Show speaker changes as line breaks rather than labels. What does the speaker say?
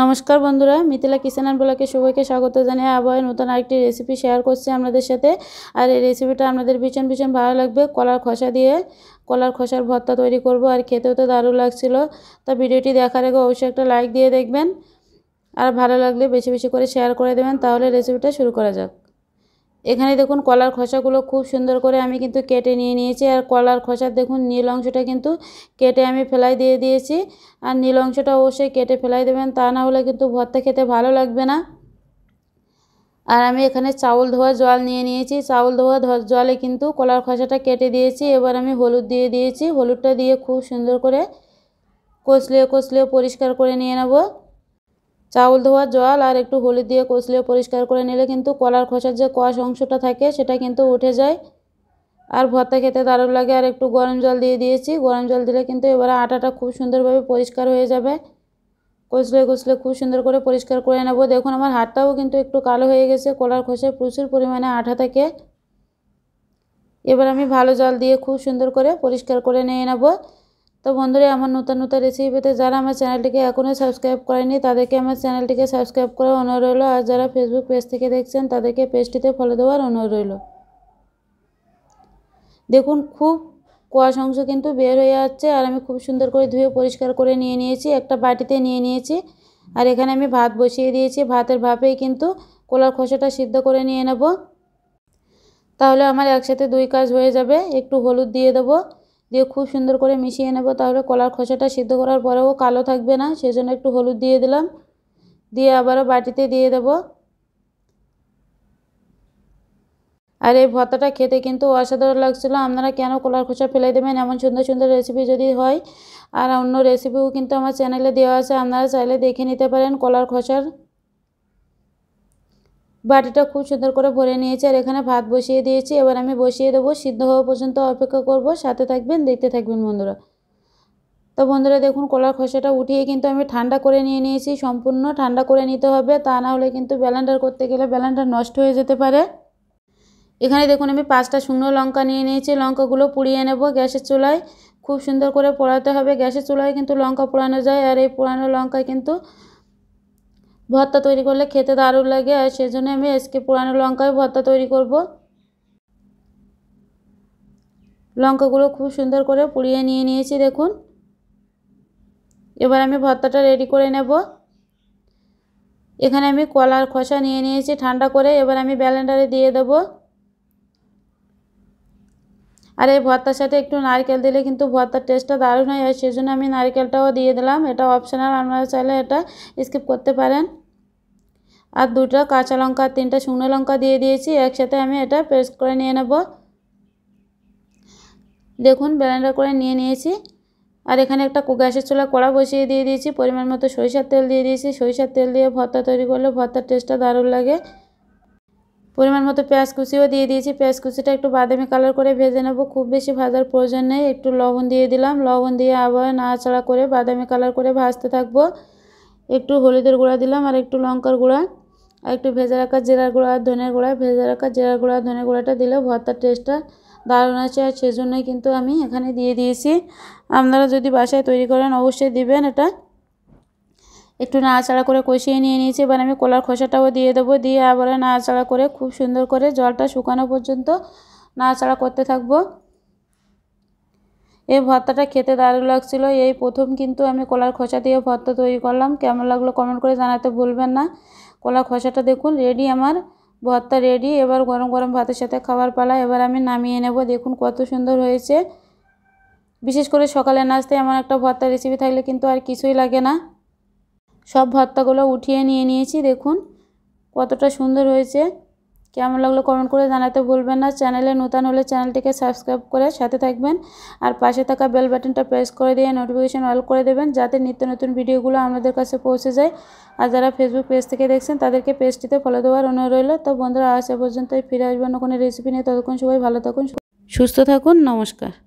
নমস্কার বন্ধুরা Mithila kitchen and ব্লকে সবাইকে স্বাগত জানিয়ে আবহাওয়ার নতুন আরেকটি রেসিপি শেয়ার করছি আপনাদের সাথে আর এই রেসিপিটা আপনাদের ভীষণ ভীষণ ভালো লাগবে কলার খোসা দিয়ে কলার খোসার ভর্তা তৈরি করব আর খেতেও তো দারুণ লাগছিল তা ভিডিওটি দেখার আগে অবশ্যই একটা লাইক দিয়ে দেখবেন আর ভালো লাগলে বেশি বেশি করে শেয়ার করে দেবেন তাহলে রেসিপিটা শুরু করা যাক এখানে দেখুন কলার খোসাগুলো খুব সুন্দর করে আমি কিন্তু কেটে নিয়ে নিয়েছি আর কলার খসার দেখুন নীল অংশটা কিন্তু কেটে আমি ফেলাই দিয়ে দিয়েছি আর নীল অংশটা অবশ্যই কেটে ফেলাই দেবেন তা না হলে কিন্তু ভর্তা খেতে ভালো লাগবে না আর আমি এখানে চাউল ধোয়া জল নিয়ে নিয়েছি চাউল ধোয়া জলে কিন্তু কলার খসাটা কেটে দিয়েছি এবার আমি হলুদ দিয়ে দিয়েছি হলুদটা দিয়ে খুব সুন্দর করে কষলিয়ে কষলিয়ে পরিষ্কার করে নিয়ে নেবো চাউল ধোয়া জল আর একটু হলুদ দিয়ে কষলেও পরিষ্কার করে নিলে কিন্তু কলার খোসার যে কষ অংশটা থাকে সেটা কিন্তু উঠে যায় আর ভর্তা খেতে দারুণ লাগে আর একটু গরম জল দিয়ে দিয়েছি গরম জল দিলে কিন্তু এবারে আটাটা খুব সুন্দরভাবে পরিষ্কার হয়ে যাবে কষলে কষলে খুব সুন্দর করে পরিষ্কার করে নেব দেখুন আমার হাতটাও কিন্তু একটু কালো হয়ে গেছে কলার খোসায় প্রচুর পরিমাণে আঠা থাকে এবার আমি ভালো জল দিয়ে খুব সুন্দর করে পরিষ্কার করে নিয়ে নেবো তো বন্ধুরা আমার নতুন নতুন রেসিপি পেতে যারা আমার চ্যানেলটিকে এখনও সাবস্ক্রাইব করেনি তাদেরকে আমার চ্যানেলটিকে সাবস্ক্রাইব করার অনুরোধ রইল আর যারা ফেসবুক পেজ থেকে দেখছেন তাদেরকে পেজটিতে ফলো দেওয়ার অনুরোধ রইল দেখুন খুব কোয়াশ অংশ কিন্তু বের হয়ে যাচ্ছে আর আমি খুব সুন্দর করে ধুয়ে পরিষ্কার করে নিয়ে নিয়েছি একটা বাটিতে নিয়ে নিয়েছি আর এখানে আমি ভাত বসিয়ে দিয়েছি ভাতের ভাপেই কিন্তু কলার খোসাটা সিদ্ধ করে নিয়ে নেব তাহলে আমার একসাথে দুই কাজ হয়ে যাবে একটু হলুদ দিয়ে দেবো দিয়ে খুব সুন্দর করে মিশিয়ে নেব তাহলে কলার খোসাটা সিদ্ধ করার পরেও কালো থাকবে না সেজন্য একটু হলুদ দিয়ে দিলাম দিয়ে আবারও বাটিতে দিয়ে দেব আর এই ভর্তাটা খেতে কিন্তু অসাধারণ লাগছিলো আপনারা কেন কলার খোসা ফেলে দেবেন এমন সুন্দর সুন্দর রেসিপি যদি হয় আর অন্য রেসিপিও কিন্তু আমার চ্যানেলে দেওয়া আছে আপনারা চাইলে দেখে নিতে পারেন কলার খোসার বাটিটা খুব সুন্দর করে ভরে নিয়েছে আর এখানে ভাত বসিয়ে দিয়েছি এবার আমি বসিয়ে দেবো সিদ্ধ হওয়া পর্যন্ত অপেক্ষা করব সাথে থাকবেন দেখতে থাকবেন বন্ধুরা তো বন্ধুরা দেখুন কলার খসাটা উঠিয়ে কিন্তু আমি ঠান্ডা করে নিয়ে নিয়েছি সম্পূর্ণ ঠান্ডা করে নিতে হবে তা না হলে কিন্তু ব্যালেন্ডার করতে গেলে ব্যালেন্ডার নষ্ট হয়ে যেতে পারে এখানে দেখুন আমি পাঁচটা শুকনো লঙ্কা নিয়ে নিয়েছি লঙ্কাগুলো পুড়িয়ে নেব গ্যাসের চুলায় খুব সুন্দর করে পোড়াতে হবে গ্যাসের চুলায় কিন্তু লঙ্কা পোড়ানো যায় আর এই পোড়ানো লঙ্কায় কিন্তু ভর্তা তৈরি করলে খেতে দারুণ লাগে আর সেজন্য আমি আজকে পুরানো লঙ্কায় ভর্তা তৈরি করব লঙ্কাগুলো খুব সুন্দর করে পুড়িয়ে নিয়ে নিয়েছি দেখুন এবার আমি ভর্তাটা রেডি করে নেব এখানে আমি কলার খোসা নিয়ে নিয়েছি ঠান্ডা করে এবার আমি ব্যালেন্ডারে দিয়ে দেবো আর এই ভর্তার সাথে একটু নারকেল দিলে কিন্তু ভর্তার টেস্টটা দারুণ হয় আর সেজন্য আমি নারকেলটাও দিয়ে দিলাম এটা অপশনাল আপনারা চাইলে এটা স্কিপ করতে পারেন আর দুটো কাঁচা লঙ্কা তিনটা শুকনো লঙ্কা দিয়ে দিয়েছি একসাথে আমি এটা পেস্ট করে নিয়ে নেব দেখুন ব্যালেন্ডার করে নিয়ে নিয়েছি আর এখানে একটা গ্যাসের চুলা কড়া বসিয়ে দিয়ে দিয়েছি পরিমাণ মতো সরিষার তেল দিয়ে দিয়েছি সরিষার তেল দিয়ে ভর্তা তৈরি করলে ভর্তার টেস্টটা দারুণ লাগে পরিমাণ মতো পেঁয়াজ কুচিও দিয়ে দিয়েছি পেঁয়াজ কুচিটা একটু বাদামি কালার করে ভেজে নেব খুব বেশি ভাজার প্রয়োজন নেই একটু লবণ দিয়ে দিলাম লবণ দিয়ে আবার নাড়াচাড়া করে বাদামি কালার করে ভাজতে থাকবো একটু হলুদের গুঁড়া দিলাম আর একটু লঙ্কার গুঁড়া আর একটু ভেজে রাখা জেরার গুঁড়া আর ধনের গুঁড়া ভেজে রাখা জেরার গুঁড়া ধনের গুঁড়াটা দিলে ভর্তার টেস্টটা দারুণ আছে আর সেজন্যই কিন্তু আমি এখানে দিয়ে দিয়েছি আপনারা যদি বাসায় তৈরি করেন অবশ্যই দিবেন এটা একটু নাড়াচাড়া করে কষিয়ে নিয়ে নিয়েছি এবার আমি কলার খোসাটাও দিয়ে দেবো দিয়ে আবার নাড়াচাড়া করে খুব সুন্দর করে জলটা শুকানো পর্যন্ত নাড়াচাড়া করতে থাকবো এই ভর্তাটা খেতে দারুণ লাগছিল এই প্রথম কিন্তু আমি কলার খোসা দিয়ে ভর্তা তৈরি করলাম কেমন লাগলো কমেন্ট করে জানাতে ভুলবেন না কলার খোসাটা দেখুন রেডি আমার ভর্তা রেডি এবার গরম গরম ভাতের সাথে খাবার পালা এবার আমি নামিয়ে নেব দেখুন কত সুন্দর হয়েছে বিশেষ করে সকালে নাচতে এমন একটা ভর্তা রেসিপি থাকলে কিন্তু আর কিছুই লাগে না সব ভর্তাগুলো উঠিয়ে নিয়ে নিয়েছি দেখুন কতটা সুন্দর হয়েছে কেমন লাগলো কমেন্ট করে জানাতে ভুলবেন না চ্যানেলে নতুন হলে চ্যানেলটিকে সাবস্ক্রাইব করে সাথে থাকবেন আর পাশে থাকা বেল বাটনটা প্রেস করে দিয়ে নোটিফিকেশন অল করে দেবেন যাতে নিত্য নতুন ভিডিওগুলো আমাদের কাছে পৌঁছে যায় আর যারা ফেসবুক পেজ থেকে দেখছেন তাদেরকে পেজটিতে ফলো দেওয়ার অনুরোধ রইল তো বন্ধুরা আসা পর্যন্তই ফিরে আসবেন কোনো রেসিপি নিয়ে ততক্ষণ সবাই ভালো থাকুন সুস্থ থাকুন নমস্কার